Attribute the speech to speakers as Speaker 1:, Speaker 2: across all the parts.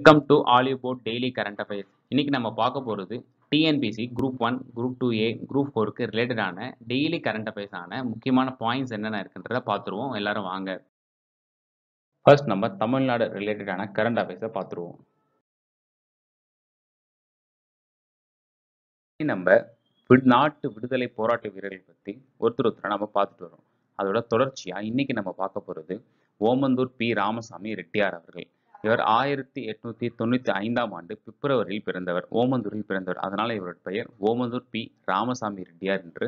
Speaker 1: welcome to Oliveboard daily current affairs இன்னைக்கு நம்ம பார்க்க போகிறது TNPSC group one group two A group ஃபோருக்கு ரிலேட்டடான டெய்லி கரண்ட் அஃபேர்ஸான முக்கியமான பாயிண்ட்ஸ் என்னென்ன இருக்குன்றத பார்த்துருவோம் எல்லாரும் வாங்க ஃபர்ஸ்ட் நம்ம தமிழ்நாடு ரிலேட்டடான கரண்ட் அஃபேர்ஸை பார்த்துருவோம் நம்ம நாட்டு விடுதலை போராட்ட வீரர்கள் பற்றி ஒருத்தர் ஒருத்தர் நம்ம பார்த்துட்டு வரோம் அதோட தொடர்ச்சியாக இன்னைக்கு நம்ம பார்க்க போகிறது ஓமந்தூர் பி ராமசாமி ரெட்டியார் அவர்கள் இவர் ஆயிரத்தி எட்நூத்தி தொண்ணூத்தி ஐந்தாம் ஆண்டு பிப்ரவரியில் பிறந்தவர் ஓமந்தூரில் பிறந்தவர் அதனால் இவரது பெயர் ஓமந்தூர் பி ராமசாமி ரெட்டியார் என்று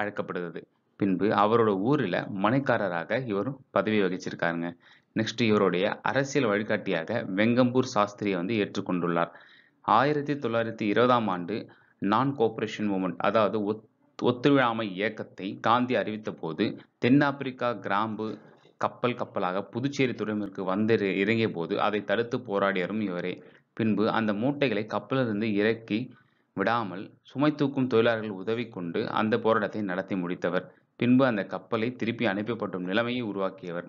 Speaker 1: அழைக்கப்படுகிறது பின்பு அவரோட ஊரில் மனைக்காரராக இவர் பதவி வகிச்சிருக்காருங்க நெக்ஸ்ட் இவருடைய அரசியல் வழிகாட்டியாக வெங்கம்பூர் சாஸ்திரியை வந்து ஏற்றுக்கொண்டுள்ளார் ஆயிரத்தி தொள்ளாயிரத்தி இருபதாம் ஆண்டு நான் கோஆபரேஷன் மூமெண்ட் அதாவது ஒத்துழாமை இயக்கத்தை காந்தி அறிவித்த போது தென்னாப்பிரிக்கா கிராம்பு கப்பல் கப்பலாக புதுச்சேரி துறைமுகத்திற்கு வந்து இறங்கிய போது அதை தடுத்து போராடியவரும் இவரே பின்பு அந்த மூட்டைகளை கப்பலிலிருந்து இறக்கி விடாமல் சுமை தூக்கும் தொழிலாளர்கள் உதவி கொண்டு அந்த போராட்டத்தை நடத்தி முடித்தவர் பின்பு அந்த கப்பலை திருப்பி அனுப்பப்படும் நிலைமையை உருவாக்கியவர்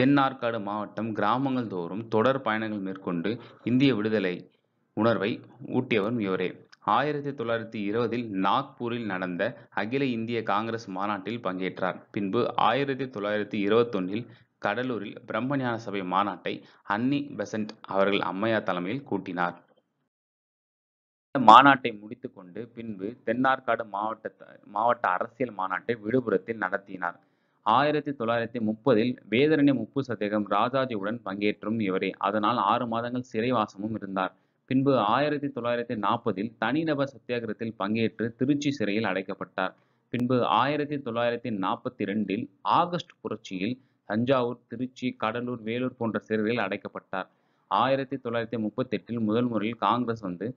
Speaker 1: தென்னார்காடு மாவட்டம் கிராமங்கள் தோறும் தொடர் பயணங்கள் மேற்கொண்டு இந்திய விடுதலை உணர்வை ஊட்டியவரும் இவரே ஆயிரத்தி தொள்ளாயிரத்தி இருபதில் நாக்பூரில் நடந்த அகில இந்திய காங்கிரஸ் மாநாட்டில் பங்கேற்றார் பின்பு ஆயிரத்தி தொள்ளாயிரத்தி இருபத்தொன்னில் கடலூரில் பிரம்மஞான சபை மாநாட்டை அன்னி பெசன்ட் அவர்கள் அம்மையா தலைமையில் கூட்டினார் மாநாட்டை முடித்துக்கொண்டு பின்பு தென்னார்காடு மாவட்ட மாவட்ட அரசியல் மாநாட்டை விழுப்புரத்தில் நடத்தினார் ஆயிரத்தி தொள்ளாயிரத்தி முப்பதில் வேதரணி முப்பு சதவீதம் ராஜாஜியுடன் பங்கேற்றும் இவரே அதனால் ஆறு மாதங்கள் சிறைவாசமும் இருந்தார் பின்பு ஆயிரத்தி தொள்ளாயிரத்தி நாற்பதில் தனிநபர் சத்தியாகிரகத்தில் பங்கேற்று திருச்சி சிறையில் அடைக்கப்பட்டார் பின்பு ஆயிரத்தி தொள்ளாயிரத்தி நாற்பத்தி ரெண்டில் ஆகஸ்ட் புரட்சியில் தஞ்சாவூர் திருச்சி கடலூர் வேலூர் போன்ற சிறைகளில் அடைக்கப்பட்டார் ஆயிரத்தி தொள்ளாயிரத்தி முப்பத்தெட்டில் முதல் முறையில் காங்கிரஸ் வந்து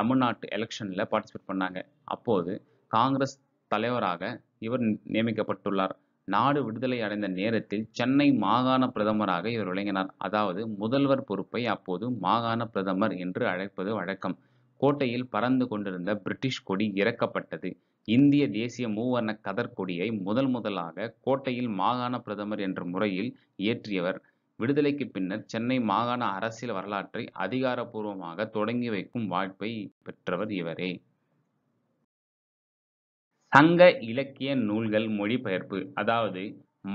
Speaker 1: தமிழ்நாட்டு எலெக்ஷனில் பார்ட்டிசிபேட் பண்ணாங்க அப்போது காங்கிரஸ் தலைவராக இவர் நியமிக்கப்பட்டுள்ளார் நாடு விடுதலை அடைந்த நேரத்தில் சென்னை மாகாண பிரதமராக இவர் விளங்கினார் அதாவது முதல்வர் பொறுப்பை அப்போது மாகாண பிரதமர் என்று அழைப்பது வழக்கம் கோட்டையில் பறந்து கொண்டிருந்த பிரிட்டிஷ் கொடி இறக்கப்பட்டது இந்திய தேசிய மூவர்ண கதர் கொடியை முதல் முதலாக கோட்டையில் மாகாண பிரதமர் என்ற முறையில் இயற்றியவர் விடுதலைக்கு பின்னர் சென்னை மாகாண அரசியல் வரலாற்றை அதிகாரப்பூர்வமாக தொடங்கி வைக்கும் வாய்ப்பை பெற்றவர் இவரே சங்க இலக்கிய நூல்கள் மொழிபெயர்ப்பு அதாவது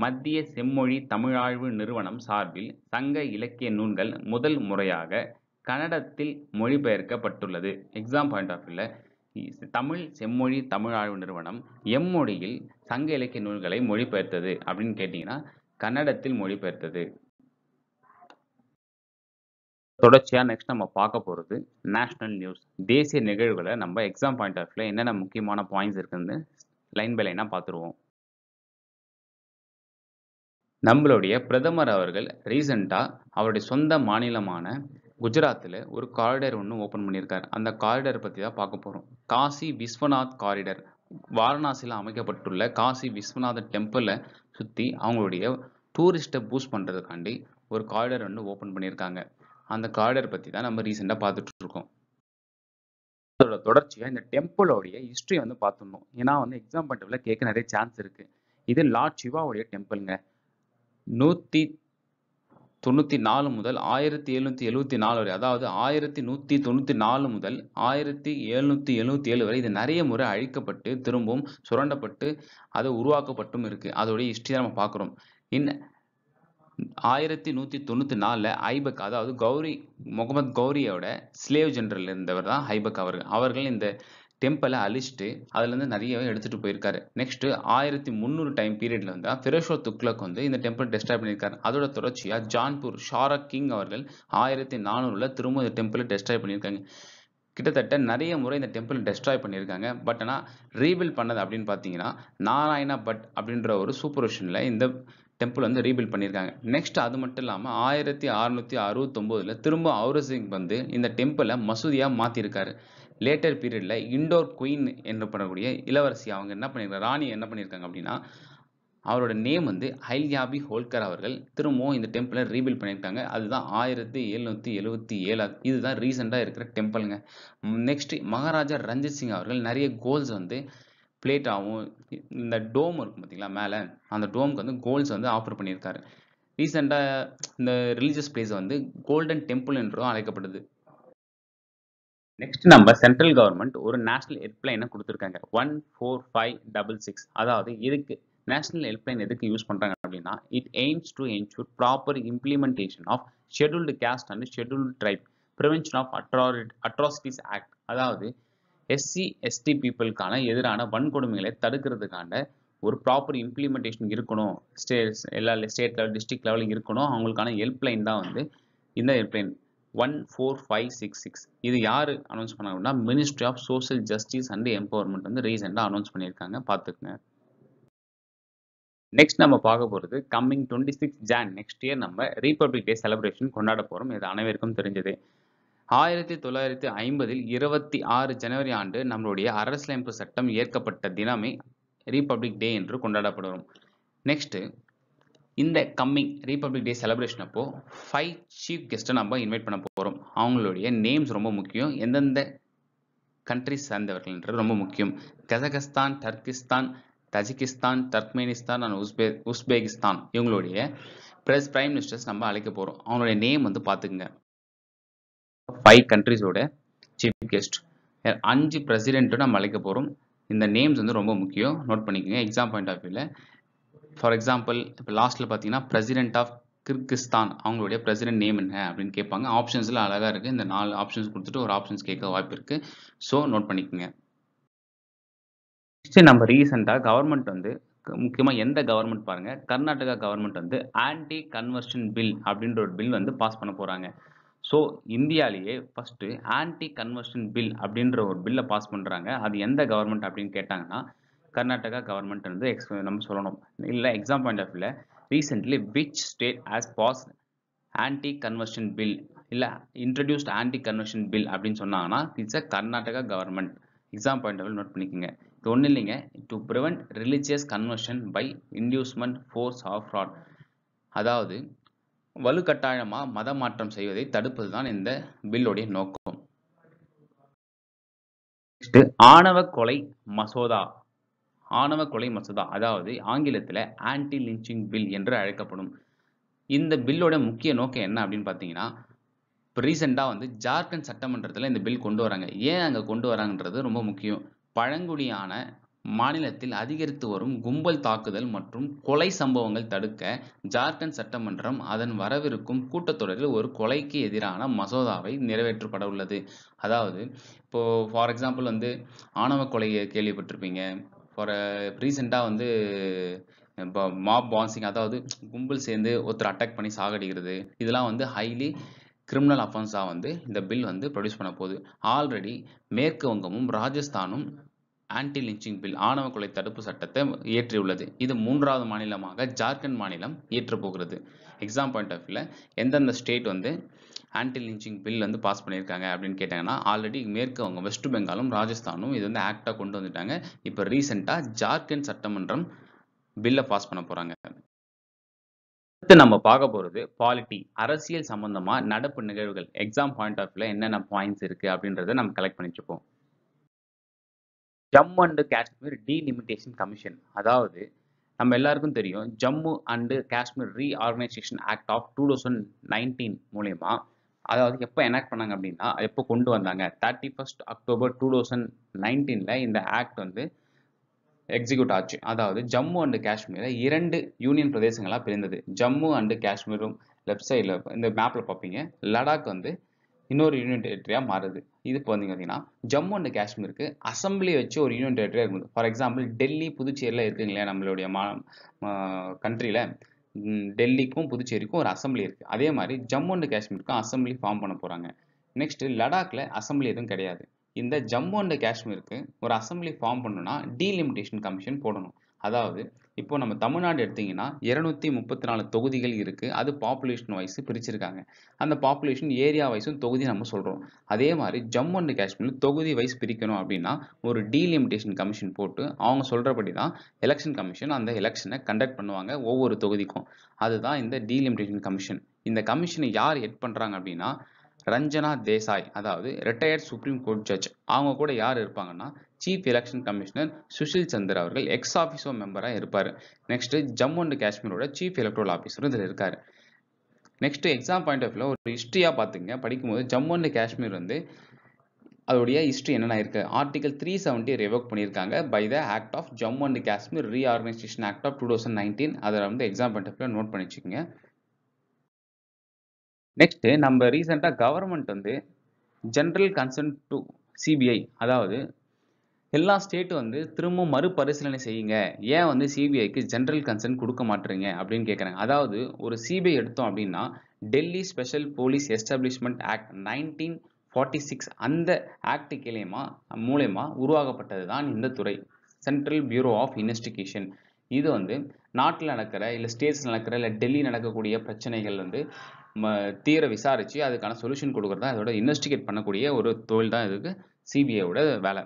Speaker 1: மத்திய செம்மொழி தமிழாய்வு நிறுவனம் சார்பில் சங்க இலக்கிய நூல்கள் முதல் முறையாக கன்னடத்தில் மொழிபெயர்க்கப்பட்டுள்ளது எக்ஸாம் பாயிண்ட் ஆஃப் வியூவில் தமிழ் செம்மொழி தமிழாய்வு நிறுவனம் எம்மொழியில் சங்க இலக்கிய நூல்களை மொழிபெயர்த்தது அப்படின்னு கேட்டிங்கன்னா கன்னடத்தில் மொழிபெயர்த்தது தொடர்ச்சியாக நெக்ஸ்ட் நம்ம பார்க்க போகிறது நேஷ்னல் நியூஸ் தேசிய நிகழ்வுகளை நம்ம எக்ஸாம் பாயிண்ட் ஆஃப்ல என்னென்ன முக்கியமான பாயிண்ட்ஸ் இருக்குதுன்னு லைன் பை லைனாக பார்த்துருவோம் நம்மளுடைய பிரதமர் அவர்கள் ரீசண்டாக அவருடைய சொந்த மாநிலமான குஜராத்தில் ஒரு காரிடர் ஒன்று ஓப்பன் பண்ணியிருக்கார் அந்த காரிடர் பற்றி தான் பார்க்க போகிறோம் காசி விஸ்வநாத் காரிடர் வாரணாசியில் அமைக்கப்பட்டுள்ள காசி விஸ்வநாத டெம்பிளை சுற்றி அவங்களுடைய டூரிஸ்ட்டை பூஸ்ட் பண்ணுறதுக்காண்டி ஒரு காரிடர் ஒன்று ஓப்பன் பண்ணியிருக்காங்க அந்த கார்டர் பற்றி தான் நம்ம ரீசெண்டாக பார்த்துட்ருக்கோம் அதோட தொடர்ச்சியாக இந்த டெம்பிளோடைய ஹிஸ்ட்ரி வந்து பார்த்துடணும் ஏன்னா வந்து எக்ஸாம் பண்ணுறதுல கேட்க நிறைய சான்ஸ் இருக்குது இது லார்ட் சிவாவுடைய டெம்பிள்ங்க நூற்றி தொண்ணூற்றி நாலு முதல் ஆயிரத்தி எழுநூற்றி எழுபத்தி நாலு வரை அதாவது ஆயிரத்தி நூற்றி தொண்ணூற்றி நாலு முதல் ஆயிரத்தி எழுநூற்றி எழுபத்தி ஏழு வரை இது நிறைய முறை அழிக்கப்பட்டு திரும்பவும் சுரண்டப்பட்டு அது உருவாக்கப்பட்டும் இருக்குது அதோடைய ஹிஸ்ட்ரி தான் நம்ம பார்க்குறோம் இன் ஆயிரத்தி நூற்றி தொண்ணூற்றி நாலில் ஐபக் அதாவது கௌரி முகமது கௌரியோட ஸ்லேவ் ஜென்ரல் இருந்தவர் தான் ஐபக் அவர்கள் அவர்கள் இந்த டெம்பிளை அழிச்சிட்டு அதுலேருந்து நிறையவே எடுத்துகிட்டு போயிருக்காரு நெக்ஸ்ட்டு ஆயிரத்தி முந்நூறு டைம் பீரியடில் வந்து ஃபிரோஷோ துக்லக் வந்து இந்த டெம்பிள் டெஸ்ட்ராய் பண்ணியிருக்காரு அதோட தொடர்ச்சியாக ஜான்பூர் ஷாரக் கிங் அவர்கள் ஆயிரத்தி நானூறில் திரும்ப இந்த டெம்பிளை டெஸ்ட்ராய் பண்ணியிருக்காங்க கிட்டத்தட்ட நிறைய முறை இந்த டெம்பிள் டெஸ்ட்ராய் பண்ணியிருக்காங்க பட் ஆனால் ரீபில் பண்ணது அப்படின்னு பார்த்தீங்கன்னா நாராயணா பட் அப்படின்ற ஒரு சூப்பர்விஷனில் இந்த டெம்பிள் வந்து ரீபில்ட் பண்ணியிருக்காங்க நெக்ஸ்ட் அது மட்டும் இல்லாமல் ஆயிரத்தி அறநூற்றி அறுபத்தொம்போதில் திரும்ப அவுரசிங் வந்து இந்த டெம்பிளை மசூதியாக மாற்றிருக்காரு லேட்டர் பீரியடில் இண்டோர் குயின் என்று பண்ணக்கூடிய இளவரசி அவங்க என்ன பண்ணியிருக்காங்க ராணி என்ன பண்ணியிருக்காங்க அப்படின்னா அவரோட நேம் வந்து ஹைல்யாபி ஹோல்கர் அவர்கள் திரும்பவும் இந்த டெம்பிளை ரீபில்ட் பண்ணியிருக்காங்க அதுதான் ஆயிரத்தி எழுநூற்றி எழுபத்தி ஏழாவது இதுதான் ரீசெண்டாக இருக்கிற டெம்பிளுங்க நெக்ஸ்ட் மகாராஜா ரஞ்சித் சிங் அவர்கள் நிறைய கோல்ஸ் வந்து பிளேட்டாகவும் இந்த டோம் இருக்கும் பார்த்தீங்களா மேலே அந்த டோமுக்கு வந்து கோல்ஸ் வந்து ஆஃபர் பண்ணியிருக்காரு ரீசெண்டாக இந்த ரிலீஜியஸ் பிளேஸ் வந்து கோல்டன் டெம்பிள் என்றும் அழைக்கப்படுது நெக்ஸ்ட் நம்ம சென்ட்ரல் கவர்மெண்ட் ஒரு நேஷனல் ஹெல்ப்லைனை கொடுத்துருக்காங்க one four five double six அதாவது எதுக்கு நேஷனல் ஹெல்ப்லைன் எதுக்கு யூஸ் பண்ணுறாங்க அப்படின்னா it aims to ensure proper implementation of scheduled caste and scheduled tribe prevention of atrocities act அதாவது எஸ்சி எஸ்டி பீப்புளுக்கான எதிரான வன்கொடுமைகளை தடுக்கிறதுக்கான ஒரு ப்ராப்பர் இம்ப்ளிமெண்டேஷன் இருக்கணும் ஸ்டேட்ஸ் எல்லா ஸ்டேட் லெவல் டிஸ்ட்ரிக்ட் லெவலில் இருக்கணும் அவங்களுக்கான ஹெல்ப்லைன் தான் வந்து இந்த helpline one four five six six இது யார் அனௌன்ஸ் பண்ணாங்கன்னா ministry of social justice and empowerment வந்து ரீசெண்டாக அனௌன்ஸ் பண்ணியிருக்காங்க பார்த்துக்குங்க நெக்ஸ்ட் நம்ம பார்க்க போகிறது coming twenty six Jan next year நம்ம ரீபப்ளிக் டே செலிப்ரேஷன் கொண்டாட போகிறோம் இது அனைவருக்கும் தெரிஞ்சது ஆயிரத்தி தொள்ளாயிரத்தி ஐம்பதில் இருபத்தி ஆறு ஜனவரி ஆண்டு நம்மளுடைய அரசியலமைப்பு சட்டம் ஏற்கப்பட்ட தினமே ரீபப்ளிக் டே என்று கொண்டாடப்படும் நெக்ஸ்ட்டு இந்த கம்மிங் ரீபப்ளிக் டே செலிப்ரேஷன் அப்போ ஃபைவ் சீஃப் கெஸ்ட்டை நம்ம இன்வைட் பண்ண போகிறோம் அவங்களுடைய நேம்ஸ் ரொம்ப முக்கியம் எந்தெந்த கண்ட்ரிஸ் சார்ந்தவர்கள்ன்றது ரொம்ப முக்கியம் Kazakhstan Turkistan Tajikistan Turkmenistan and உஸ்பே உஸ்பெகிஸ்தான் இவங்களுடைய பிரஸ் பிரைம் மினிஸ்டர்ஸ் நம்ம அழைக்க போகிறோம் அவங்களுடைய நேம் வந்து பார்த்துக்குங்க ஃபைவ் கண்ட்ரிஸோட சீஃப் கெஸ்ட் அஞ்சு பிரசிடென்ட்டும் நம்ம அழைக்க போகிறோம் இந்த நேம்ஸ் வந்து ரொம்ப முக்கியம் நோட் பண்ணிக்கோங்க எக்ஸாம் பாயிண்ட் ஆஃப் வியூவில் ஃபார் எக்ஸாம்பிள் இப்போ லாஸ்ட்டில் பார்த்தீங்கன்னா பிரசிடென்ட் ஆஃப் கிர்கிஸ்தான் அவங்களுடைய பிரசிடென்ட் நேம் என்ன அப்படின்னு கேட்பாங்க ஆப்ஷன்ஸில் அழகாக இருக்குது இந்த நாலு ஆப்ஷன்ஸ் கொடுத்துட்டு ஒரு ஆப்ஷன்ஸ் கேட்க வாய்ப்பு இருக்குது ஸோ நோட் பண்ணிக்கோங்க நெக்ஸ்ட் நம்ம ரீசெண்டாக கவர்மெண்ட் வந்து முக்கியமாக எந்த கவர்மெண்ட் பாருங்கள் கர்நாடகா கவர்மெண்ட் வந்து ஆன்டி கன்வர்ஷன் பில் அப்படின்ற ஒரு பில் வந்து பாஸ் பண்ண போகிறாங்க ஸோ இந்தியாலேயே ஃபஸ்ட்டு ஆன்டி கன்வர்ஷன் பில் அப்படின்ற ஒரு பில்லை பாஸ் பண்ணுறாங்க அது எந்த கவர்மெண்ட் அப்படின்னு கேட்டாங்கன்னா கர்நாடகா கவர்மெண்ட் வந்து எக்ஸ் நம்ம சொல்லணும் இல்லை எக்ஸாம் பாயிண்ட் ஆஃப் வியூவில் recently which state has pass anti conversion bill இல்லை இன்ட்ரடியூஸ்ட் ஆன்டி கன்வர்ஷன் பில் அப்படின்னு சொன்னாங்கன்னா it's a Karnataka government exam point of note பண்ணிக்கோங்க இது ஒன்றும் இல்லைங்க to prevent religious conversion by inducement force of fraud அதாவது வலுக்கட்டாயமாக மத மாற்றம் செய்வதை தடுப்பது தான் இந்த பில்லுடைய நோக்கம் ஆணவ கொலை மசோதா ஆணவ கொலை மசோதா அதாவது ஆங்கிலத்தில் ஆன்டி லிஞ்சிங் பில் என்று அழைக்கப்படும் இந்த பில்லோட முக்கிய நோக்கம் என்ன அப்படின்னு பார்த்தீங்கன்னா இப்போ ரீசெண்டாக வந்து ஜார்க்கண்ட் சட்டமன்றத்தில் இந்த பில் கொண்டு வராங்க ஏன் அங்கே கொண்டு வராங்கன்றது ரொம்ப முக்கியம் பழங்குடியான மாநிலத்தில் அதிகரித்து வரும் கும்பல் தாக்குதல் மற்றும் கொலை சம்பவங்கள் தடுக்க ஜார்க்கண்ட் சட்டமன்றம் அதன் வரவிருக்கும் கூட்டத்தொடரில் ஒரு கொலைக்கு எதிரான மசோதாவை நிறைவேற்றப்பட உள்ளது அதாவது இப்போது ஃபார் எக்ஸாம்பிள் வந்து ஆணவ கொலையை கேள்விப்பட்டிருப்பீங்க ஃபார் ரீசெண்டாக வந்து இப்போ மாப் பான்சிங் அதாவது கும்பல் சேர்ந்து ஒருத்தர் அட்டாக் பண்ணி சாகடிக்கிறது இதெல்லாம் வந்து ஹைலி கிரிமினல் அஃபென்ஸாக வந்து இந்த பில் வந்து ப்ரொடியூஸ் பண்ண போகுது ஆல்ரெடி மேற்கு வங்கமும் ராஜஸ்தானும் ஆன்டி லிஞ்சிங் பில் ஆணவ கொலை தடுப்பு சட்டத்தை இயற்றியுள்ளது இது மூன்றாவது மாநிலமாக ஜார்க்கண்ட் மாநிலம் போகிறது எக்ஸாம் பாயிண்ட் ஆஃப் வியூல எந்தெந்த ஸ்டேட் வந்து ஆன்டி லிஞ்சிங் பில் வந்து பாஸ் பண்ணியிருக்காங்க அப்படின்னு கேட்டாங்கன்னா ஆல்ரெடி மேற்கு அவங்க வெஸ்ட் பெங்காலும் ராஜஸ்தானும் இது வந்து ஆக்டாக கொண்டு வந்துட்டாங்க இப்போ ரீசெண்டாக ஜார்க்கண்ட் சட்டமன்றம் பில்லை பாஸ் பண்ண போகிறாங்க அடுத்து நம்ம பார்க்க போகிறது பாலிட்டி அரசியல் சம்பந்தமாக நடப்பு நிகழ்வுகள் எக்ஸாம் பாயிண்ட் ஆஃப் என்னென்ன பாயிண்ட்ஸ் இருக்குது அப்படின்றத நம்ம கலெக்ட் பண்ணி வச்சுப்போம் Jammu and Kashmir delimitation commission அதாவது நம்ம எல்லாருக்கும் தெரியும் Jammu and Kashmir reorganisation act of two thousand nineteen மூலயமா அதாவது எப்போ எனக்ட் பண்ணாங்க அப்படின்னா எப்போ கொண்டு வந்தாங்க thirty first October two thousand நைன்டீனில் இந்த ஆக்ட் வந்து எக்ஸிக்யூட் ஆச்சு அதாவது ஜம்மு அண்டு காஷ்மீரில் இரண்டு யூனியன் பிரதேசங்களாக பிரிந்தது ஜம்மு அண்டு காஷ்மீரும் லெஃப்ட் சைடில் இந்த மேப்பில் பார்ப்பீங்க லடாக் வந்து இன்னொரு யூனியன் டெரிட்டரியாக மாறுது இது வந்து ஜம்மு அண்ட் காஷ்மீருக்கு அசம்பிளி வச்சு ஒரு யூனியன் டெரிட்டரியாக இருக்குது ஃபார் எக்ஸாம்பிள் டெல்லி புதுச்சேரியில் இருக்குங்களே நம்மளுடைய மா கண்ட்ரியில் டெல்லிக்கும் புதுச்சேரிக்கும் ஒரு அசம்பிளி இருக்குது அதே மாதிரி ஜம்மு அண்ட் காஷ்மீருக்கும் அசம்பிளி ஃபார்ம் பண்ண போகிறாங்க நெக்ஸ்ட் லடாக்ல அசம்பிளி எதுவும் கிடையாது இந்த ஜம்மு அண்ட் காஷ்மீருக்கு ஒரு அசம்பிளி ஃபார்ம் பண்ணணும்னா டீலிமிட்டேஷன் கமிஷன் போடணும் அதாவது இப்போ நம்ம தமிழ்நாடு எடுத்திங்கன்னா இருநூத்தி முப்பத்தி நாலு தொகுதிகள் இருக்குது அது பாப்புலேஷன் வைஸ் பிரிச்சிருக்காங்க அந்த பாப்புலேஷன் ஏரியா வைஸும் தொகுதி நம்ம சொல்கிறோம் அதே மாதிரி ஜம்மு அண்ட் காஷ்மீர் தொகுதி வைஸ் பிரிக்கணும் அப்படின்னா ஒரு டீலிமிடேஷன் கமிஷன் போட்டு அவங்க சொல்கிறபடி தான் எலெக்ஷன் கமிஷன் அந்த எலெக்ஷனை கண்டக்ட் பண்ணுவாங்க ஒவ்வொரு தொகுதிக்கும் அதுதான் இந்த டீலிமிடேஷன் கமிஷன் இந்த கமிஷனை யார் ஹெட் பண்ணுறாங்க அப்படின்னா ரஞ்சனா தேசாய் அதாவது ரிட்டையர்ட் சுப்ரீம் கோர்ட் ஜட்ஜ் அவங்க கூட யார் இருப்பாங்கன்னா chief election commissioner Sushil Chandra அவர்கள் எக்ஸ் ஆஃபீஸோ மெம்பராக இருப்பார் நெக்ஸ்ட் ஜம்மு அண்ட் காஷ்மீரோட சீஃப் எலக்ட்ரல் ஆஃபீஸரும் இதில் இருக்கார் நெக்ஸ்ட் எக்ஸாம் பாயிண்ட் ஆஃப் வியூவில் ஒரு ஹிஸ்ட்ரியாக பார்த்துங்க படிக்கும்போது ஜம்மு அண்ட் காஷ்மீர் வந்து அதோடைய ஹிஸ்ட்ரி என்னென்ன இருக்குது ஆர்டிகல் த்ரீ செவன்ட்டி ரிவோக் பண்ணியிருக்காங்க by the act of Jammu and Kashmir reorganisation act of two thousand nineteen அதை வந்து எக்ஸாம் பாயிண்ட் ஆஃப் நோட் பண்ணி வச்சுக்கோங்க நெக்ஸ்ட்டு நம்ம ரீசெண்டாக கவர்மெண்ட் வந்து ஜென்ரல் கன்சர்ன் டு சிபிஐ அதாவது எல்லா ஸ்டேட்டும் வந்து திரும்ப மறுபரிசீலனை செய்யுங்க ஏன் வந்து சிபிஐக்கு ஜென்ரல் கன்சர்ன் கொடுக்க மாட்டுறீங்க அப்படின்னு கேட்குறாங்க அதாவது ஒரு சிபிஐ எடுத்தோம் அப்படின்னா Delhi special police establishment act nineteen forty six அந்த ஆக்டு கிளியமா மூலயமா உருவாக்கப்பட்டது தான் இந்த துறை சென்ட்ரல் பியூரோ ஆஃப் இன்வெஸ்டிகேஷன் இது வந்து நாட்டில் நடக்கிற இல்லை ஸ்டேட்ஸ் நடக்கிற இல்லை டெல்லி நடக்கக்கூடிய பிரச்சனைகள் வந்து தீர விசாரித்து அதுக்கான சொல்யூஷன் கொடுக்குறது தான் இன்வெஸ்டிகேட் பண்ணக்கூடிய ஒரு தொழில் தான் இதுக்கு சிபிஐயோட வேலை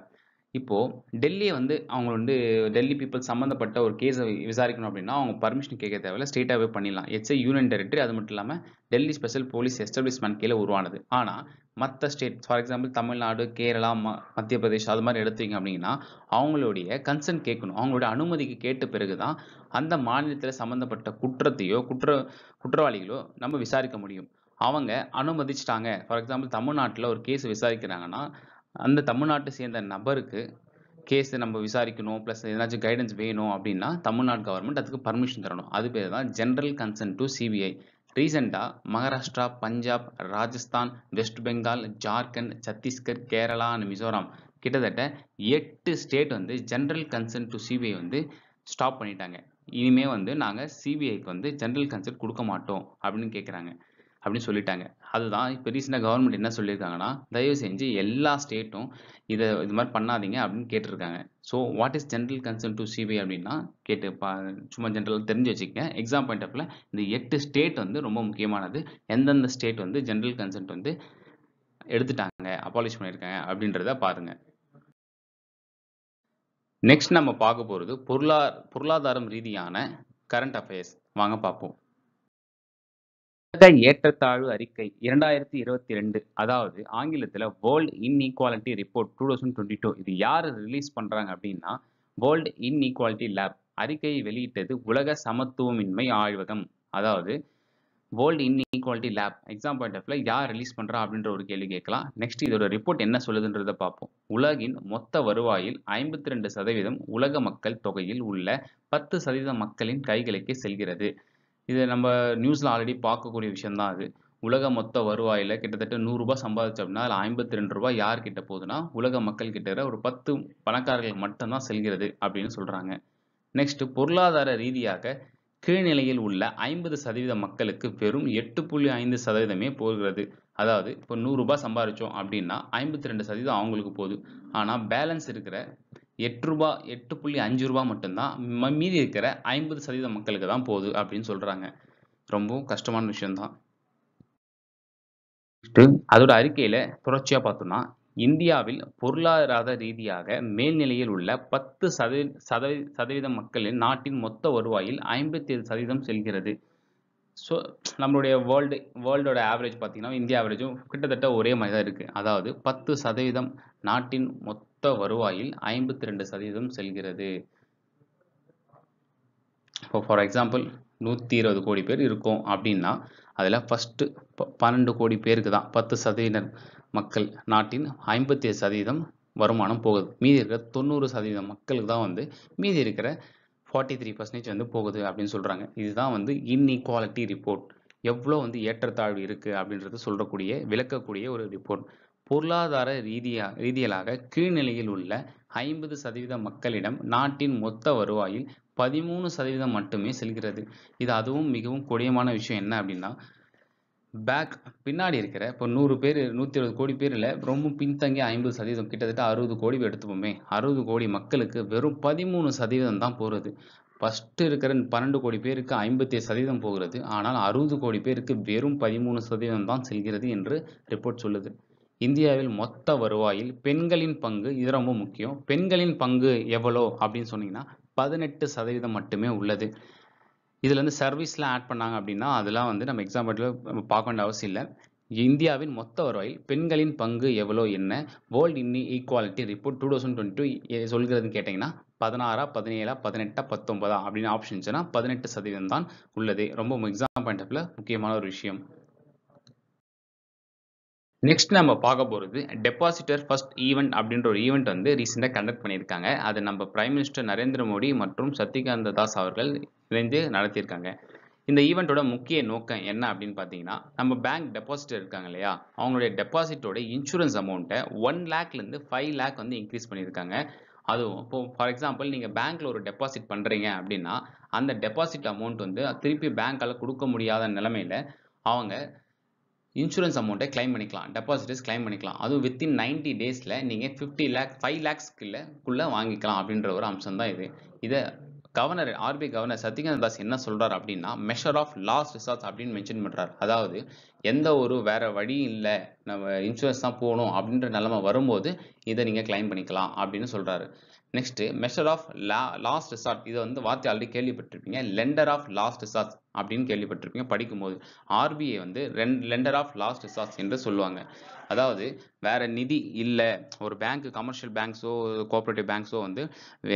Speaker 1: இப்போது டெல்லியை வந்து அவங்க வந்து டெல்லி பீப்புள் சம்மந்தப்பட்ட ஒரு கேஸை விசாரிக்கணும் அப்படின்னா அவங்க பர்மிஷன் கேட்க தேவையில்ல ஸ்டேட்டாகவே பண்ணிடலாம் இட்ஸ் யூனியன் டெரிட்டரி அது மட்டும் இல்லாமல் டெல்லி ஸ்பெஷல் போலீஸ் எஸ்டாப்ளிஷ்மெண்ட் கீழே உருவானது ஆனால் மற்ற state for example Tamil Nadu Kerala ம மத்திய பிரதேஷ் அது மாதிரி எடுத்தீங்க அப்படின்னா அவங்களுடைய கன்சன்ட் கேட்கணும் அவங்களுடைய அனுமதிக்கு கேட்ட பிறகு தான் அந்த மாநிலத்தில் சம்மந்தப்பட்ட குற்றத்தையோ குற்ற குற்றவாளிகளோ நம்ம விசாரிக்க முடியும் அவங்க அனுமதிச்சிட்டாங்க ஃபார் எக்ஸாம்பிள் தமிழ்நாட்டில் ஒரு கேஸ் விசாரிக்கிறாங்கன்னா அந்த தமிழ்நாட்டை சேர்ந்த நபருக்கு கேஸ் நம்ம விசாரிக்கணும் ப்ளஸ் ஏதாச்சும் கைடன்ஸ் வேணும் அப்படின்னா தமிழ்நாடு கவர்மெண்ட் அதுக்கு பர்மிஷன் தரணும் அது பேர் தான் ஜென்ரல் கன்சர்ன் டு சிபிஐ ரீசெண்டாக மகாராஷ்டிரா பஞ்சாப் ராஜஸ்தான் வெஸ்ட் பெங்கால் ஜார்க்கண்ட் சத்தீஸ்கர் கேரளா அண்ட் மிசோரம் கிட்டத்தட்ட எட்டு ஸ்டேட் வந்து ஜென்ரல் கன்சர்ன் டு சிபிஐ வந்து ஸ்டாப் பண்ணிட்டாங்க இனிமே வந்து நாங்கள் சிபிஐக்கு வந்து ஜென்ரல் கன்சென்ட் கொடுக்க மாட்டோம் அப்படின்னு கேட்குறாங்க அப்படின்னு சொல்லிட்டாங்க அதுதான் இப்போ ரீசெண்டாக கவர்மெண்ட் என்ன சொல்லியிருக்காங்கன்னா தயவு செஞ்சு எல்லா ஸ்டேட்டும் இதை இது மாதிரி பண்ணாதீங்க அப்படின்னு கேட்டிருக்காங்க so what is general concern to CBI அப்படின்னா கேட்டு பா சும்மா ஜென்ரலாக தெரிஞ்சு வச்சுக்கங்க எக்ஸாம் பாயிண்ட் ஆஃப்ல இந்த எட்டு ஸ்டேட் வந்து ரொம்ப முக்கியமானது எந்தெந்த ஸ்டேட் வந்து ஜென்ரல் கன்சர்ன்ட் வந்து எடுத்துட்டாங்க அப்பாலிஷ் பண்ணியிருக்காங்க அப்படின்றத பாருங்க நெக்ஸ்ட் நம்ம பார்க்க போகிறது பொருளா பொருளாதாரம் ரீதியான கரண்ட் அஃபேர்ஸ் வாங்க பார்ப்போம் உலக ஏற்றத்தாழ்வு அறிக்கை இரண்டாயிரத்தி இருபத்தி ரெண்டு அதாவது ஆங்கிலத்தில் world inequality report two thousand twenty two இது யார் ரிலீஸ் பண்ணுறாங்க அப்படின்னா வேர்ல்டு இன்இக்வாலிட்டி லேப் அறிக்கையை வெளியிட்டது உலக சமத்துவமின்மை ஆய்வகம் அதாவது world inequality lab exam point ஆஃப்ல யார் ரிலீஸ் பண்ணுறா அப்படின்ற ஒரு கேள்வி கேட்கலாம் நெக்ஸ்ட் இதோட ரிப்போர்ட் என்ன சொல்லுதுன்றதை பார்ப்போம் உலகின் மொத்த வருவாயில் ஐம்பத்தி ரெண்டு சதவீதம் உலக மக்கள் தொகையில் உள்ள பத்து சதவீத மக்களின் கைகளுக்கு செல்கிறது இது நம்ம நியூஸில் ஆல்ரெடி பார்க்கக்கூடிய விஷயந்தான் அது உலக மொத்த வருவாயில் கிட்டத்தட்ட நூறுரூபா சம்பாதிச்சு அப்படின்னா அதில் ஐம்பத்தி ரெண்டு ரூபாய் யார்கிட்ட போகுதுன்னா உலக மக்கள் கிட்ட ஒரு பத்து பணக்காரர்கள் மட்டும்தான் செல்கிறது அப்படின்னு சொல்கிறாங்க நெக்ஸ்ட் பொருளாதார ரீதியாக கீழ்நிலையில் உள்ள ஐம்பது சதவீத மக்களுக்கு வெறும் எட்டு புள்ளி ஐந்து சதவீதமே போகிறது அதாவது இப்போ நூறுரூபா சம்பாரித்தோம் அப்படின்னா ஐம்பத்தி ரெண்டு சதவீதம் அவங்களுக்கு போகுது ஆனால் பேலன்ஸ் இருக்கிற எட்டு ரூபா எட்டு புள்ளி அஞ்சு ரூபா மட்டும்தான் மீதி இருக்கிற ஐம்பது சதவீத மக்களுக்கு தான் போகுது அப்படின்னு சொல்கிறாங்க ரொம்பவும் கஷ்டமான விஷயம்தான் அதோட அறிக்கையில் தொடர்ச்சியாக பார்த்தோம்னா இந்தியாவில் பொருளாதார ரீதியாக மேல்நிலையில் உள்ள பத்து சதவீ சதவீ சதவீத மக்களின் நாட்டின் மொத்த வருவாயில் ஐம்பத்தி ஏழு சதவீதம் செல்கிறது ஸோ நம்மளுடைய வேர்ல்டு வேர்ல்டோட ஆவரேஜ் பார்த்தீங்கன்னா இந்தியா ஆவரேஜும் கிட்டத்தட்ட ஒரே மாதிரி தான் இருக்குது அதாவது பத்து சதவீதம் நாட்டின் மொத்த மொத்த வருவாயில் ஐம்பத்தி ரெண்டு சதவீதம் செல்கிறது இப்போ ஃபார் எக்ஸாம்பிள் நூற்றி இருபது கோடி பேர் இருக்கும் அப்படின்னா அதில் ஃபஸ்ட்டு பன்னெண்டு கோடி பேருக்கு தான் பத்து சதவீதம் மக்கள் நாட்டின் ஐம்பத்தி ஏழு சதவீதம் வருமானம் போகுது மீதி இருக்கிற தொண்ணூறு சதவீதம் மக்களுக்கு தான் வந்து மீதி இருக்கிற ஃபார்ட்டி த்ரீ பர்சன்டேஜ் வந்து போகுது அப்படின்னு சொல்கிறாங்க இதுதான் வந்து இன்இக்வாலிட்டி ரிப்போர்ட் எவ்வளோ வந்து ஏற்றத்தாழ்வு இருக்குது அப்படின்றது சொல்லக்கூடிய விளக்கக்கூடிய ஒரு ரிப்போர்ட் பொருளாதார ரீதியா ரீதியலாக கீழ்நிலையில் உள்ள ஐம்பது சதவீத மக்களிடம் நாட்டின் மொத்த வருவாயில் பதிமூணு சதவீதம் மட்டுமே செல்கிறது இது அதுவும் மிகவும் கொடியமான விஷயம் என்ன அப்படின்னா பேக் பின்னாடி இருக்கிற இப்போ நூறு பேர் நூற்றி இருபது கோடி பேரில் ரொம்ப பின்தங்கி ஐம்பது சதவீதம் கிட்டத்தட்ட அறுபது கோடி எடுத்துப்போமே அறுபது கோடி மக்களுக்கு வெறும் பதிமூணு சதவீதம் தான் போகிறது ஃபஸ்ட்டு இருக்கிற பன்னெண்டு கோடி பேருக்கு ஐம்பத்தி சதவீதம் போகிறது ஆனால் அறுபது கோடி பேருக்கு வெறும் பதிமூணு சதவீதம் தான் செல்கிறது என்று ரிப்போர்ட் சொல்லுது இந்தியாவில் மொத்த வருவாயில் பெண்களின் பங்கு இது ரொம்ப முக்கியம் பெண்களின் பங்கு எவ்வளோ அப்படின்னு சொன்னீங்கன்னா பதினெட்டு சதவீதம் மட்டுமே உள்ளது இதில் வந்து சர்வீஸ்லாம் ஆட் பண்ணாங்க அப்படின்னா அதெல்லாம் வந்து நம்ம எக்ஸாம்பிள் பார்க்க வேண்டிய அவசியம் இல்லை இந்தியாவின் மொத்த வருவாயில் பெண்களின் பங்கு எவ்வளோ என்ன world inequality report two thousand twenty two சொல்கிறதுன்னு கேட்டிங்கன்னா பதினாறா பதினேழா பதினெட்டா பத்தொன்பதா அப்படின்னு ஆப்ஷன்ஸ்னால் பதினெட்டு சதவீதம் தான் உள்ளது ரொம்ப எக்ஸாம் பாயிண்ட் ஆஃப்ல முக்கியமான ஒரு விஷயம் நெக்ஸ்ட் நம்ம பார்க்க போகிறது டெபாசிட்டர் ஃபர்ஸ்ட் ஈவெண்ட் அப்படின்ற ஒரு ஈவெண்ட் வந்து ரீசெண்டாக கண்டக்ட் பண்ணியிருக்காங்க அது நம்ம பிரைம் மினிஸ்டர் நரேந்திர மோடி மற்றும் சத்யகாந்த தாஸ் அவர்கள் இணைந்து நடத்தியிருக்காங்க இந்த ஈவெண்ட்டோட முக்கிய நோக்கம் என்ன அப்படின்னு பார்த்தீங்கன்னா நம்ம பேங்க் டெபாசிட்டர் இருக்காங்க இல்லையா அவங்களுடைய டெபாசிட்டோட இன்சூரன்ஸ் அமௌண்ட்டை ஒன் லேக்லேருந்து ஃபைவ் லேக் வந்து இன்க்ரீஸ் பண்ணியிருக்காங்க அதுவும் இப்போ ஃபார் எக்ஸாம்பிள் நீங்கள் பேங்க்கில் ஒரு டெபாசிட் பண்ணுறீங்க அப்படின்னா அந்த டெபாசிட் அமௌண்ட் வந்து திருப்பி பேங்க்கால் கொடுக்க முடியாத நிலமையில் அவங்க இன்சூரன்ஸ் அமௌண்ட்டை கிளைம் பண்ணிக்கலாம் டெபாசிட்ஸ் கிளைம் பண்ணிக்கலாம் அதுவும் வித்தின் நைன்ட்டி டேஸில் நீங்கள் ஃபிஃப்டி லேக் ஃபைவ் லேக்ஸ்க்குள்ளே வாங்கிக்கலாம் அப்படின்ற ஒரு அம்சம் தான் இது இதை governor RBI governor Shaktikanta Das என்ன சொல்கிறார் அப்படின்னா மெஷர் ஆஃப் லாஸ்ட் ரிசார்ட்ஸ் அப்படின்னு மென்ஷன் பண்ணுறாரு அதாவது எந்த ஒரு வேறு வழியும் இல்லை நம்ம இன்சூரன்ஸ் தான் போகணும் அப்படின்ற நிலமை வரும்போது இதை நீங்கள் கிளைம் பண்ணிக்கலாம் அப்படின்னு சொல்கிறாரு நெக்ஸ்ட்டு மெஷர் ஆஃப் லா லாஸ்ட் ரிசார்ட் இதை வந்து வார்த்தை ஆல்ரெடி கேள்விப்பட்டிருப்பீங்க லெண்டர் ஆஃப் லாஸ்ட் ரிசார்ட் அப்படின்னு கேள்விப்பட்டிருப்பீங்க படிக்கும்போது ஆர்பிஐ வந்து ரென் லெண்டர் ஆஃப் லாஸ்ட் ரிசார்ட்ஸ் என்று சொல்லுவாங்க அதாவது வேறு நிதி இல்லை ஒரு பேங்க்கு கமர்ஷியல் பேங்க்ஸோ கோஆப்ரேட்டிவ் பேங்க்ஸோ வந்து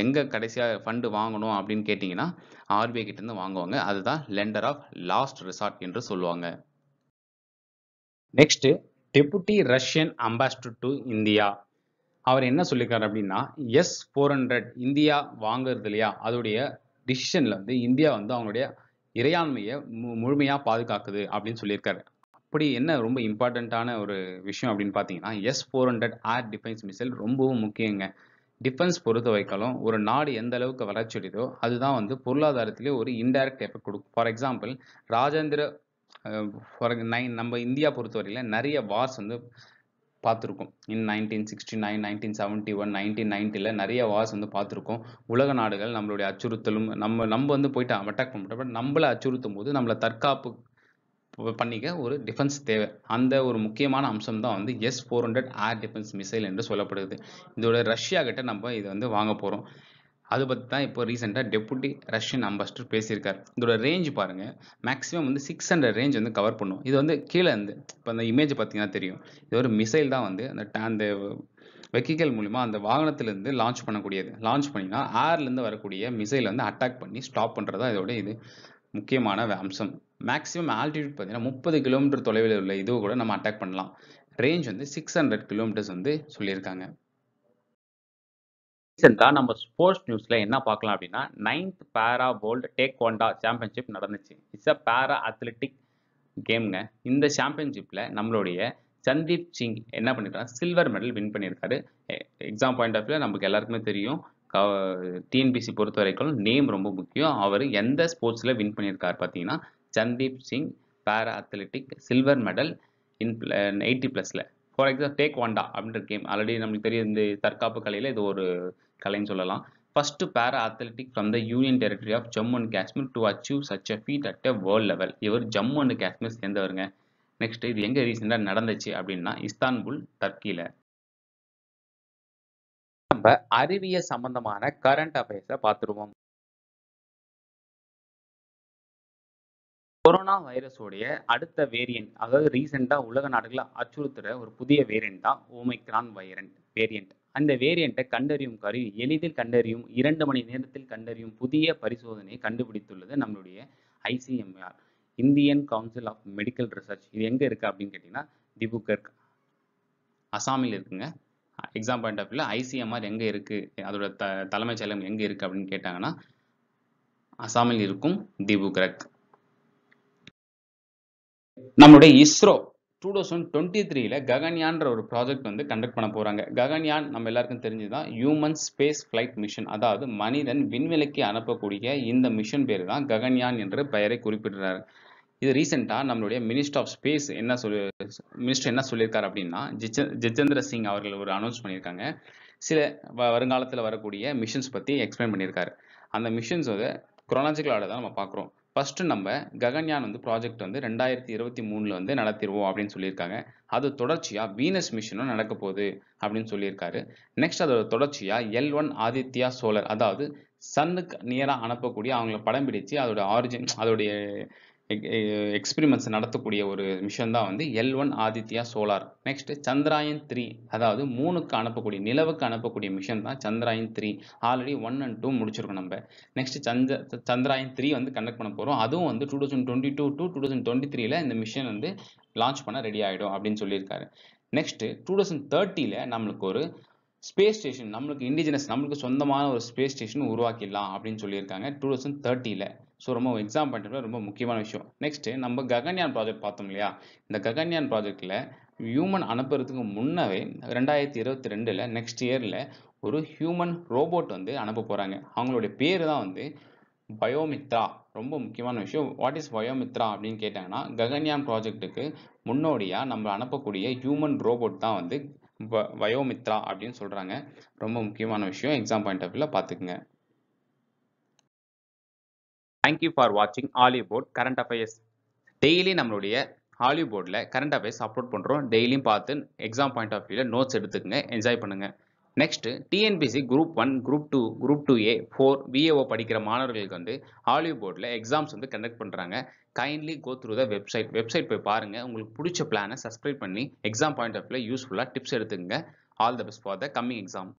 Speaker 1: எங்கே கடைசியாக ஃபண்டு வாங்கணும் அப்படின்னு கேட்டிங்கன்னா ஆர்பிஐ கிட்டேருந்து வாங்குவாங்க அதுதான் லெண்டர் ஆஃப் லாஸ்ட் ரிசார்ட் என்று சொல்லுவாங்க next deputy Russian ambassador to India அவர் என்ன சொல்லியிருக்காரு அப்படின்னா எஸ் ஃபோர் ஹண்ட்ரட் இந்தியா வாங்குறது இல்லையா அதோடைய டிசிஷனில் வந்து இந்தியா வந்து அவங்களுடைய இறையாண்மையை மு முழுமையாக பாதுகாக்குது அப்படின்னு சொல்லியிருக்காரு அப்படி என்ன ரொம்ப இம்பார்ட்டண்ட்டான ஒரு விஷயம் அப்படின்னு பார்த்தீங்கன்னா S four hundred air defence missile ரொம்பவும் முக்கியங்க டிஃபென்ஸ் பொறுத்த வைக்கலாம் ஒரு நாடு எந்த அளவுக்கு வளர்ச்சியடையுதோ அதுதான் வந்து பொருளாதாரத்திலே ஒரு இன்டைரக்ட் எஃபெக்ட் கொடுக்கும் ஃபார் எக்ஸாம்பிள் ராஜேந்திர ஃபார் நை நம்ம இந்தியா பொறுத்தவரையில் நிறைய வார்ஸ் வந்து பார்த்துருக்கோம் in nineteen sixty nine nineteen seventy one nineteen நைன்ட்டியில் நிறைய வார்ஸ் வந்து பார்த்துருக்கோம் உலக நாடுகள் நம்மளுடைய அச்சுறுத்தலும் நம்ம நம்ம வந்து போயிட்டு அட்டாக் பண்ண மாட்டோம் பட் நம்மளை அச்சுறுத்தும் போது நம்மளை தற்காப்பு பண்ணிக்க ஒரு டிஃபென்ஸ் தேவை அந்த ஒரு முக்கியமான அம்சம் தான் வந்து S four hundred air defence missile என்று சொல்லப்படுது இதோட ரஷ்யா கிட்ட நம்ம இதை வந்து வாங்க போகிறோம் அதை பற்றி தான் இப்போ ரீசெண்டாக டெப்புட்டி ரஷ்யன் அம்பாஸ்டர் பேசியிருக்கார் இதோட ரேஞ்ச் பாருங்கள் மேக்ஸிமம் வந்து சிக்ஸ் ஹண்ட்ரட் ரேஞ்ச் வந்து கவர் பண்ணும் இது வந்து கீழே இருந்து இப்போ அந்த இமேஜ் பார்த்தீங்கன்னா தெரியும் இது ஒரு மிசைல் தான் வந்து அந்த அந்த வெக்கிகள் மூலிமா அந்த வாகனத்திலேருந்து லான்ச் பண்ணக்கூடியது லான்ச் பண்ணிங்கன்னா ஏர்லேருந்து வரக்கூடிய மிசைலை வந்து அட்டாக் பண்ணி ஸ்டாப் பண்ணுறதா இதோட இது முக்கியமான அம்சம் மேக்ஸிமம் ஆல்டிடியூட் பார்த்தீங்கன்னா முப்பது கிலோமீட்டர் தொலைவில் உள்ள இது கூட நம்ம அட்டாக் பண்ணலாம் ரேஞ்ச் வந்து சிக்ஸ் ஹண்ட்ரட் கிலோமீட்டர்ஸ் வந்து சொல்லியிருக்காங்க ரீசெண்டாக நம்ம ஸ்போர்ட்ஸ் நியூஸில் என்ன பார்க்கலாம் அப்படின்னா ninth para world taekwondo championship நடந்துச்சு இட்ஸ் அ பேரா அத்லெட்டிக் கேம்ங்க இந்த சாம்பியன்ஷிப்பில் நம்மளுடைய சந்தீப் சிங் என்ன பண்ணியிருக்காரு சில்வர் மெடல் வின் பண்ணியிருக்காரு எக்ஸாம் பாயிண்ட் ஆஃப் வியூ நமக்கு எல்லாருக்குமே தெரியும் க டிஎன்பிசி பொறுத்த வரைக்கும் நேம் ரொம்ப முக்கியம் அவர் எந்த ஸ்போர்ட்ஸில் வின் பண்ணியிருக்காரு பார்த்தீங்கன்னா Sandeep Singh para athletic silver medal in eighty ப்ளஸில் ஃபார் எக்ஸாம்பிள் டேக் வாண்டா அப்படின்ற கேம் ஆல்ரெடி நமக்கு தெரியும் இந்த தற்காப்பு கலையில் இது ஒரு கலைன்னு சொல்லலாம் first para athletic from the union territory of Jammu and Kashmir to achieve such a feat at a world level இவர் ஜம்மு அண்ட் காஷ்மீர் சேர்ந்தவருங்க நெக்ஸ்ட் இது எங்கே ரீசெண்டாக நடந்துச்சு அப்படின்னா இஸ்தான்புல் டர்க்கியில் நம்ம அறிவியல் சம்பந்தமான கரண்ட் அஃபேர்ஸை பார்த்துருவோம் கொரோனா வைரஸோடைய அடுத்த வேரியன்ட் அதாவது ரீசெண்டாக உலக நாடுகளை அச்சுறுத்துகிற ஒரு புதிய வேரியன்ட் தான் ஓமைக்ரான் வைரண்ட் வேரியன்ட் அந்த வேரியண்ட்டை கண்டறியும் கருவி எளிதில் கண்டறியும் இரண்டு மணி நேரத்தில் கண்டறியும் புதிய பரிசோதனையை கண்டுபிடித்துள்ளது நம்மளுடைய ICMR Indian council of medical research இது எங்கே இருக்குது அப்படின்னு கேட்டிங்கன்னா திபுக்கர்க் அசாமில் இருக்குங்க எக்ஸாம் பாயிண்ட் ஆஃப் வியூவில் ஐசிஎம்ஆர் எங்கே இருக்குது அதோட த தலைமைச் செயலகம் எங்கே இருக்குது அப்படின்னு கேட்டாங்கன்னா அசாமில் இருக்கும் திபுக்ரக் நம்முடைய இஸ்ரோ டூ தௌசண்ட் டுவெண்ட்டி த்ரீல ககன்யான்ற ஒரு ப்ராஜெக்ட் வந்து கண்டக்ட் பண்ண போகிறாங்க ககன்யான் நம்ம எல்லாருக்கும் தெரிஞ்சு தான் ஹியூமன் ஸ்பேஸ் ஃப்ளைட் மிஷன் அதாவது மனிதன் விண்வெளிக்கு அனுப்பக்கூடிய இந்த மிஷன் பேர் தான் ககன்யான் என்ற பெயரை குறிப்பிடுறாரு இது ரீசெண்டாக நம்மளுடைய மினிஸ்டர் ஆஃப் ஸ்பேஸ் என்ன சொல்லி மினிஸ்டர் என்ன சொல்லியிருக்காரு அப்படின்னா ஜிச்ச ஜித்தேந்திர சிங் அவர்கள் ஒரு அனௌன்ஸ் பண்ணியிருக்காங்க சில வ வருங்காலத்தில் வரக்கூடிய மிஷன்ஸ் பற்றி எக்ஸ்பிளைன் பண்ணியிருக்காரு அந்த மிஷன்ஸ் வந்து குரோனாலஜிக்கல் தான் நம்ம பார்க்குறோம் ஃபஸ்ட்டு நம்ம ககன்யான் வந்து ப்ராஜெக்ட் வந்து ரெண்டாயிரத்தி இருபத்தி மூணில் வந்து நடத்திடுவோம் அப்படின்னு சொல்லியிருக்காங்க அது தொடர்ச்சியாக வீனஸ் மிஷனும் நடக்க போகுது அப்படின்னு சொல்லியிருக்காரு நெக்ஸ்ட் அதோட தொடர்ச்சியாக எல் ஒன் ஆதித்யா சோலர் அதாவது சன்னுக்கு நியராக அனுப்பக்கூடிய அவங்கள படம் பிடிச்சு அதோட ஆரிஜின் அதோடைய எக்ஸ்பிரிமெண்ட்ஸ் நடத்தக்கூடிய ஒரு மிஷன் தான் வந்து L one Aditya solar next Chandrayaan three அதாவது மூணுக்கு அனுப்பக்கூடிய நிலவுக்கு அனுப்பக்கூடிய மிஷன் தான் Chandrayaan three already one and two முடிச்சிருக்கோம் நம்ம நெக்ஸ்ட் சந்த சந்திராயன் த்ரீ வந்து கண்டக்ட் பண்ண போகிறோம் அதுவும் வந்து two thousand twenty two two two thousand டுவெண்ட்டி த்ரீல இந்த மிஷன் வந்து லான்ச் பண்ண ரெடி ஆகிடும் அப்படின்னு சொல்லியிருக்காரு நெக்ஸ்ட் டூ தௌசண்ட் தேர்ட்டியில் நம்மளுக்கு ஒரு ஸ்பேஸ் ஸ்டேஷன் நம்மளுக்கு இண்டிஜினஸ் நம்மளுக்கு சொந்தமான ஒரு ஸ்பேஸ் ஸ்டேஷன் உருவாக்கிடலாம் அப்படின்னு சொல்லியிருக்காங்க டூ தௌசண்ட் தேர்ட்டியில் ஸோ ரொம்ப எக்ஸாம் பண்ணுறது ரொம்ப முக்கியமான விஷயம் நெக்ஸ்ட்டு நம்ம ககன்யான் ப்ராஜெக்ட் பார்த்தோம் இல்லையா இந்த ககன்யான் ப்ராஜெக்டில் ஹியூமன் அனுப்புறதுக்கு முன்னவே ரெண்டாயிரத்தி இருபத்தி ரெண்டில் நெக்ஸ்ட் இயரில் ஒரு ஹியூமன் ரோபோட் வந்து அனுப்ப போகிறாங்க அவங்களுடைய பேர் தான் வந்து பயோமித்ரா ரொம்ப முக்கியமான விஷயம் வாட் இஸ் பயோமித்ரா அப்படின்னு கேட்டாங்கன்னா ககன்யான் ப்ராஜெக்ட்டுக்கு முன்னோடியாக நம்ம அனுப்பக்கூடிய ஹியூமன் ரோபோட் தான் வந்து பயோமித்ரா அப்படின்னு சொல்கிறாங்க ரொம்ப முக்கியமான விஷயம் எக்ஸாம் பாயிண்ட் ஆஃப் வியூவில் பார்த்துக்குங்க தேங்க்யூ ஃபார் வாட்சிங் ஆலிபோர்ட் கரண்ட் அஃபேர்ஸ் டெய்லி நம்மளுடைய ஹாலிவுட்ல கரண்ட் அஃபேர்ஸ் அப்லோட் பண்ணுறோம் டெய்லியும் பார்த்து எக்ஸாம் பாயிண்ட் ஆஃப் வியூவில் நோட்ஸ் எடுத்துக்கங்க என்ஜாய் பண்ணுங்கள் next TNPSC group one group two group two A four VAO படிக்கிற மாணவர்களுக்கு வந்து ஹாலிவுட்ல எக்ஸாம்ஸ் வந்து கண்டக்ட் பண்ணுறாங்க kindly go through the website website போய் பாருங்கள் உங்களுக்கு பிடிச்ச பிளானை சப்ஸ்கிரைப் பண்ணி எக்ஸாம் பாயிண்ட் ஆஃப் வியூவில் யூஸ்ஃபுல்லாக டிப்ஸ் எடுத்துங்க all the best for the coming exam